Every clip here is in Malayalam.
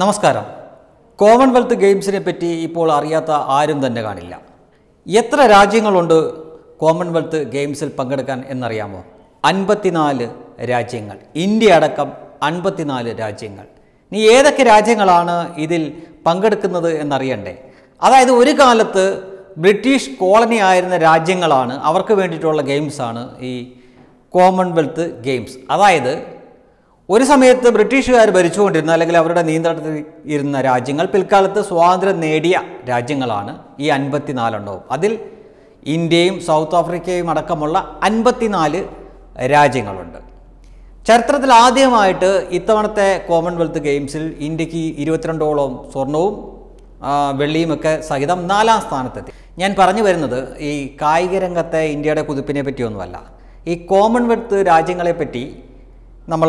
നമസ്കാരം കോമൺവെൽത്ത് ഗെയിംസിനെ പറ്റി ഇപ്പോൾ അറിയാത്ത ആരും തന്നെ കാണില്ല എത്ര രാജ്യങ്ങളുണ്ട് കോമൺവെൽത്ത് ഗെയിംസിൽ പങ്കെടുക്കാൻ എന്നറിയാമോ അൻപത്തിനാല് രാജ്യങ്ങൾ ഇന്ത്യ അടക്കം അൻപത്തിനാല് രാജ്യങ്ങൾ നീ ഏതൊക്കെ രാജ്യങ്ങളാണ് ഇതിൽ പങ്കെടുക്കുന്നത് എന്നറിയണ്ടേ അതായത് ഒരു കാലത്ത് ബ്രിട്ടീഷ് കോളനി ആയിരുന്ന രാജ്യങ്ങളാണ് അവർക്ക് വേണ്ടിയിട്ടുള്ള ഗെയിംസാണ് ഈ കോമൺവെൽത്ത് ഗെയിംസ് അതായത് ഒരു സമയത്ത് ബ്രിട്ടീഷുകാർ ഭരിച്ചുകൊണ്ടിരുന്ന അല്ലെങ്കിൽ അവരുടെ നിയന്ത്രണത്തിൽ ഇരുന്ന രാജ്യങ്ങൾ പിൽക്കാലത്ത് സ്വാതന്ത്ര്യം നേടിയ രാജ്യങ്ങളാണ് ഈ അൻപത്തിനാലെണ്ണവും അതിൽ ഇന്ത്യയും സൗത്ത് ആഫ്രിക്കയും അടക്കമുള്ള അൻപത്തിനാല് രാജ്യങ്ങളുണ്ട് ചരിത്രത്തിൽ ആദ്യമായിട്ട് ഇത്തവണത്തെ കോമൺവെൽത്ത് ഗെയിംസിൽ ഇന്ത്യക്ക് ഇരുപത്തിരണ്ടോളം സ്വർണവും വെള്ളിയുമൊക്കെ സഹിതം നാലാം സ്ഥാനത്തെത്തി ഞാൻ പറഞ്ഞു വരുന്നത് ഈ കായിക രംഗത്തെ ഇന്ത്യയുടെ കുതിപ്പിനെ പറ്റിയൊന്നുമല്ല ഈ കോമൺവെൽത്ത് രാജ്യങ്ങളെപ്പറ്റി നമ്മൾ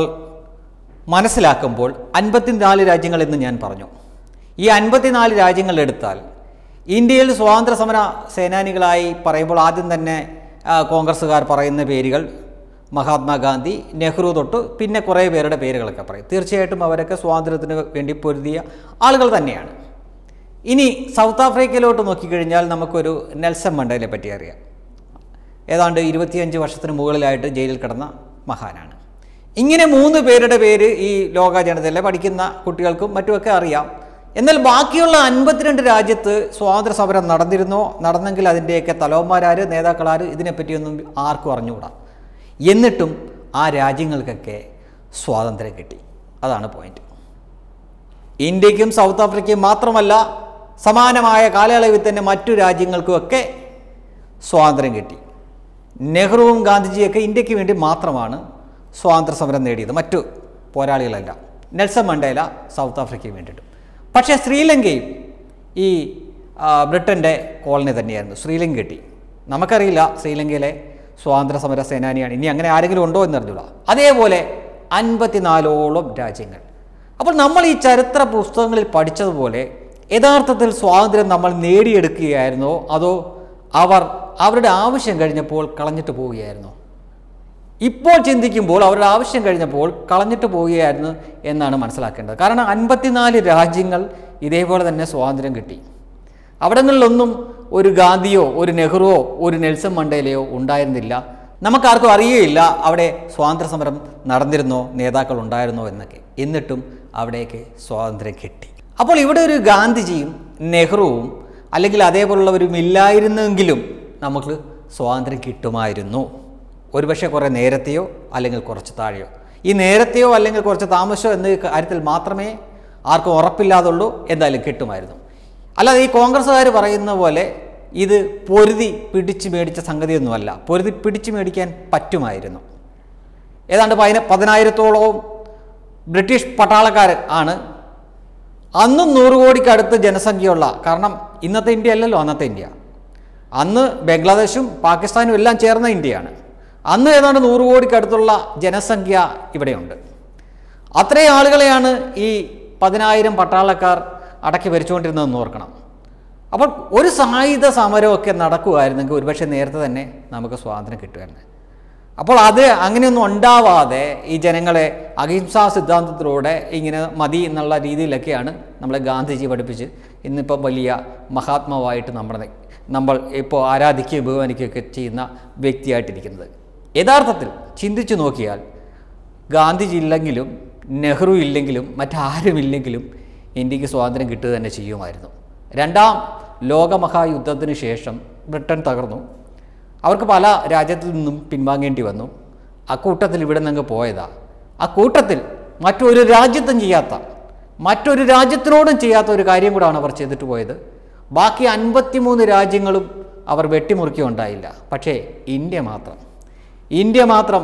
മനസ്സിലാക്കുമ്പോൾ അൻപത്തിനാല് രാജ്യങ്ങൾ എന്ന് ഞാൻ പറഞ്ഞു ഈ അൻപത്തിനാല് രാജ്യങ്ങൾ എടുത്താൽ ഇന്ത്യയിൽ സ്വാതന്ത്ര്യ സമര സേനാനികളായി പറയുമ്പോൾ ആദ്യം തന്നെ കോൺഗ്രസ്സുകാർ പറയുന്ന പേരുകൾ മഹാത്മാഗാന്ധി നെഹ്റു തൊട്ട് പിന്നെ കുറേ പേരുടെ പേരുകളൊക്കെ പറയും തീർച്ചയായിട്ടും അവരൊക്കെ സ്വാതന്ത്ര്യത്തിന് വേണ്ടി പൊരുതിയ ആളുകൾ തന്നെയാണ് ഇനി സൗത്ത് ആഫ്രിക്കയിലോട്ട് നോക്കിക്കഴിഞ്ഞാൽ നമുക്കൊരു നെൽസൺ മണ്ടേലയെ പറ്റി അറിയാം ഏതാണ്ട് ഇരുപത്തിയഞ്ച് വർഷത്തിന് മുകളിലായിട്ട് ജയിലിൽ കിടന്ന മഹാനാണ് ഇങ്ങനെ മൂന്ന് പേരുടെ പേര് ഈ ലോക ജനതയിലെ പഠിക്കുന്ന കുട്ടികൾക്കും മറ്റുമൊക്കെ അറിയാം എന്നാൽ ബാക്കിയുള്ള അൻപത്തിരണ്ട് രാജ്യത്ത് സ്വാതന്ത്ര്യ സമരം നടന്നിരുന്നോ നടന്നെങ്കിൽ അതിൻ്റെയൊക്കെ തലവന്മാരാര് നേതാക്കളാര് ഇതിനെപ്പറ്റിയൊന്നും ആർക്കും അറിഞ്ഞുകൂടാ എന്നിട്ടും ആ രാജ്യങ്ങൾക്കൊക്കെ സ്വാതന്ത്ര്യം കിട്ടി അതാണ് പോയിന്റ് ഇന്ത്യക്കും സൗത്ത് ആഫ്രിക്കയും മാത്രമല്ല സമാനമായ കാലയളവിൽ തന്നെ മറ്റു രാജ്യങ്ങൾക്കുമൊക്കെ സ്വാതന്ത്ര്യം കിട്ടി നെഹ്റുവും ഗാന്ധിജിയൊക്കെ ഇന്ത്യക്ക് വേണ്ടി മാത്രമാണ് സ്വാതന്ത്ര്യസമരം നേടിയത് മറ്റു പോരാളികളല്ല നെൽസൺ മണ്ടേല സൗത്ത് ആഫ്രിക്കയും വേണ്ടിയിട്ടും പക്ഷേ ശ്രീലങ്കയും ഈ ബ്രിട്ടൻ്റെ കോളനി തന്നെയായിരുന്നു ശ്രീലങ്ക കിട്ടി നമുക്കറിയില്ല ശ്രീലങ്കയിലെ സ്വാതന്ത്ര്യ സമര സേനാനിയാണ് ഇനി അങ്ങനെ ആരെങ്കിലും ഉണ്ടോ എന്ന് എന്നറിഞ്ഞൂടാ അതേപോലെ അൻപത്തിനാലോളം രാജ്യങ്ങൾ അപ്പോൾ നമ്മൾ ഈ ചരിത്ര പുസ്തകങ്ങളിൽ പഠിച്ചതുപോലെ യഥാർത്ഥത്തിൽ സ്വാതന്ത്ര്യം നമ്മൾ നേടിയെടുക്കുകയായിരുന്നോ അതോ അവർ അവരുടെ ആവശ്യം കഴിഞ്ഞപ്പോൾ കളഞ്ഞിട്ട് പോവുകയായിരുന്നോ ഇപ്പോൾ ചിന്തിക്കുമ്പോൾ അവരുടെ ആവശ്യം കഴിഞ്ഞപ്പോൾ കളഞ്ഞിട്ട് പോവുകയായിരുന്നു എന്നാണ് മനസ്സിലാക്കേണ്ടത് കാരണം അൻപത്തിനാല് രാജ്യങ്ങൾ ഇതേപോലെ തന്നെ സ്വാതന്ത്ര്യം കിട്ടി നിന്നുള്ളൊന്നും ഒരു ഗാന്ധിയോ ഒരു നെഹ്റുവോ ഒരു നെൽസൺ മണ്ടേലയോ ഉണ്ടായിരുന്നില്ല നമുക്കാർക്കും അറിയുകയില്ല അവിടെ സ്വാതന്ത്ര്യ സമരം നടന്നിരുന്നോ നേതാക്കൾ ഉണ്ടായിരുന്നോ എന്നൊക്കെ എന്നിട്ടും അവിടേക്ക് സ്വാതന്ത്ര്യം കിട്ടി അപ്പോൾ ഇവിടെ ഒരു ഗാന്ധിജിയും നെഹ്റുവും അല്ലെങ്കിൽ അതേപോലുള്ളവരും ഇല്ലായിരുന്നെങ്കിലും നമുക്ക് സ്വാതന്ത്ര്യം കിട്ടുമായിരുന്നു ഒരുപക്ഷെ കുറേ നേരത്തെയോ അല്ലെങ്കിൽ കുറച്ച് താഴെയോ ഈ നേരത്തെയോ അല്ലെങ്കിൽ കുറച്ച് താമസമോ എന്ന കാര്യത്തിൽ മാത്രമേ ആർക്കും ഉറപ്പില്ലാതുള്ളൂ എന്തായാലും കിട്ടുമായിരുന്നു അല്ലാതെ ഈ കോൺഗ്രസ്സുകാർ പറയുന്ന പോലെ ഇത് പൊരുതി പിടിച്ച് മേടിച്ച സംഗതിയൊന്നുമല്ല പൊരുതി പിടിച്ച് മേടിക്കാൻ പറ്റുമായിരുന്നു ഏതാണ്ട് പതിന പതിനായിരത്തോളവും ബ്രിട്ടീഷ് പട്ടാളക്കാർ ആണ് അന്നും നൂറ് കോടിക്കടുത്ത് ജനസംഖ്യയുള്ള കാരണം ഇന്നത്തെ ഇന്ത്യ അല്ലല്ലോ അന്നത്തെ ഇന്ത്യ അന്ന് ബംഗ്ലാദേശും പാകിസ്ഥാനും എല്ലാം ചേർന്ന ഇന്ത്യയാണ് അന്ന് ഏതാണ്ട് നൂറ് കോടിക്കടുത്തുള്ള ജനസംഖ്യ ഇവിടെയുണ്ട് അത്രയും ആളുകളെയാണ് ഈ പതിനായിരം പട്ടാളക്കാർ അടക്കി ഭരിച്ചുകൊണ്ടിരുന്നതെന്ന് ഓർക്കണം അപ്പോൾ ഒരു സായുധ സമരമൊക്കെ നടക്കുമായിരുന്നെങ്കിൽ ഒരുപക്ഷെ നേരത്തെ തന്നെ നമുക്ക് സ്വാതന്ത്ര്യം കിട്ടുമായിരുന്നു അപ്പോൾ അത് അങ്ങനെയൊന്നും ഉണ്ടാവാതെ ഈ ജനങ്ങളെ അഹിംസാ സിദ്ധാന്തത്തിലൂടെ ഇങ്ങനെ മതി എന്നുള്ള രീതിയിലൊക്കെയാണ് നമ്മളെ ഗാന്ധിജി പഠിപ്പിച്ച് ഇന്നിപ്പോൾ വലിയ മഹാത്മാവായിട്ട് നമ്മുടെ നമ്മൾ ഇപ്പോൾ ആരാധിക്കുകയും ബഹുമാനിക്കുകയൊക്കെ ചെയ്യുന്ന വ്യക്തിയായിട്ടിരിക്കുന്നത് യഥാർത്ഥത്തിൽ ചിന്തിച്ചു നോക്കിയാൽ ഗാന്ധിജി ഇല്ലെങ്കിലും നെഹ്റു ഇല്ലെങ്കിലും മറ്റാരുമില്ലെങ്കിലും ഇന്ത്യക്ക് സ്വാതന്ത്ര്യം കിട്ടുക തന്നെ ചെയ്യുമായിരുന്നു രണ്ടാം ലോകമഹായുദ്ധത്തിന് ശേഷം ബ്രിട്ടൻ തകർന്നു അവർക്ക് പല രാജ്യത്തിൽ നിന്നും പിൻവാങ്ങേണ്ടി വന്നു അക്കൂട്ടത്തിൽ ഇവിടെ നിന്ന് പോയതാ അക്കൂട്ടത്തിൽ മറ്റൊരു രാജ്യത്തും ചെയ്യാത്ത മറ്റൊരു രാജ്യത്തിനോടും ചെയ്യാത്ത ഒരു കാര്യം കൂടാണ് അവർ ചെയ്തിട്ട് പോയത് ബാക്കി അൻപത്തിമൂന്ന് രാജ്യങ്ങളും അവർ വെട്ടിമുറിക്കുകയുണ്ടായില്ല പക്ഷേ ഇന്ത്യ മാത്രം ഇന്ത്യ മാത്രം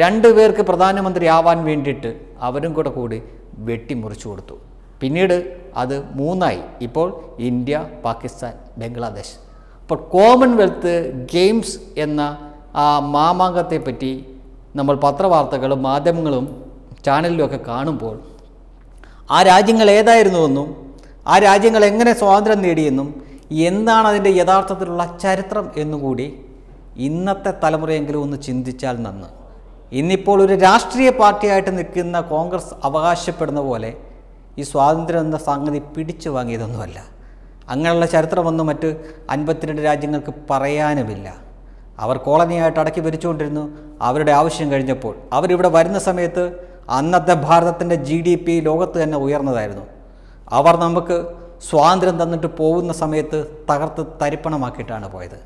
രണ്ടു പേർക്ക് പ്രധാനമന്ത്രി ആവാൻ വേണ്ടിയിട്ട് അവരും കൂടെ കൂടി വെട്ടിമുറിച്ചു കൊടുത്തു പിന്നീട് അത് മൂന്നായി ഇപ്പോൾ ഇന്ത്യ പാകിസ്ഥാൻ ബംഗ്ലാദേശ് അപ്പോൾ കോമൺവെൽത്ത് ഗെയിംസ് എന്ന ആ മാമാങ്കത്തെ പറ്റി നമ്മൾ പത്രവാർത്തകളും മാധ്യമങ്ങളും ചാനലിലും ഒക്കെ കാണുമ്പോൾ ആ രാജ്യങ്ങൾ ഏതായിരുന്നുവെന്നും ആ രാജ്യങ്ങൾ എങ്ങനെ സ്വാതന്ത്ര്യം നേടിയെന്നും എന്താണ് അതിൻ്റെ യഥാർത്ഥത്തിലുള്ള ചരിത്രം എന്നുകൂടി ഇന്നത്തെ തലമുറയെങ്കിലും ഒന്ന് ചിന്തിച്ചാൽ നന്ന് ഇന്നിപ്പോൾ ഒരു രാഷ്ട്രീയ പാർട്ടിയായിട്ട് നിൽക്കുന്ന കോൺഗ്രസ് അവകാശപ്പെടുന്ന പോലെ ഈ സ്വാതന്ത്ര്യം എന്ന സംഗതി പിടിച്ചു വാങ്ങിയതൊന്നുമല്ല അങ്ങനെയുള്ള ചരിത്രമൊന്നും മറ്റ് അൻപത്തിരണ്ട് രാജ്യങ്ങൾക്ക് പറയാനുമില്ല അവർ കോളനിയായിട്ട് അടക്കി ഭരിച്ചുകൊണ്ടിരുന്നു അവരുടെ ആവശ്യം കഴിഞ്ഞപ്പോൾ അവരിവിടെ വരുന്ന സമയത്ത് അന്നത്തെ ഭാരതത്തിൻ്റെ ജി ഡി പി ലോകത്ത് തന്നെ ഉയർന്നതായിരുന്നു അവർ നമുക്ക് സ്വാതന്ത്ര്യം തന്നിട്ട് പോകുന്ന സമയത്ത് തകർത്ത് തരിപ്പണമാക്കിയിട്ടാണ് പോയത്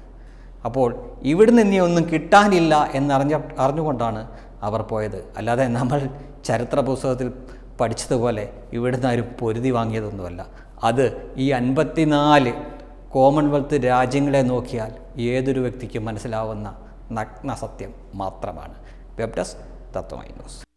അപ്പോൾ ഇവിടുന്ന് ഇനി ഒന്നും കിട്ടാനില്ല എന്നറിഞ്ഞ അറിഞ്ഞുകൊണ്ടാണ് അവർ പോയത് അല്ലാതെ നമ്മൾ ചരിത്ര പുസ്തകത്തിൽ പഠിച്ചതുപോലെ നിന്ന് ആരും പൊരുതി വാങ്ങിയതൊന്നുമല്ല അത് ഈ അൻപത്തിനാല് കോമൺവെൽത്ത് രാജ്യങ്ങളെ നോക്കിയാൽ ഏതൊരു വ്യക്തിക്കും മനസ്സിലാവുന്ന നഗ്ന സത്യം മാത്രമാണ് വെബ് ഡെസ്ക് തത്വമായി ന്യൂസ്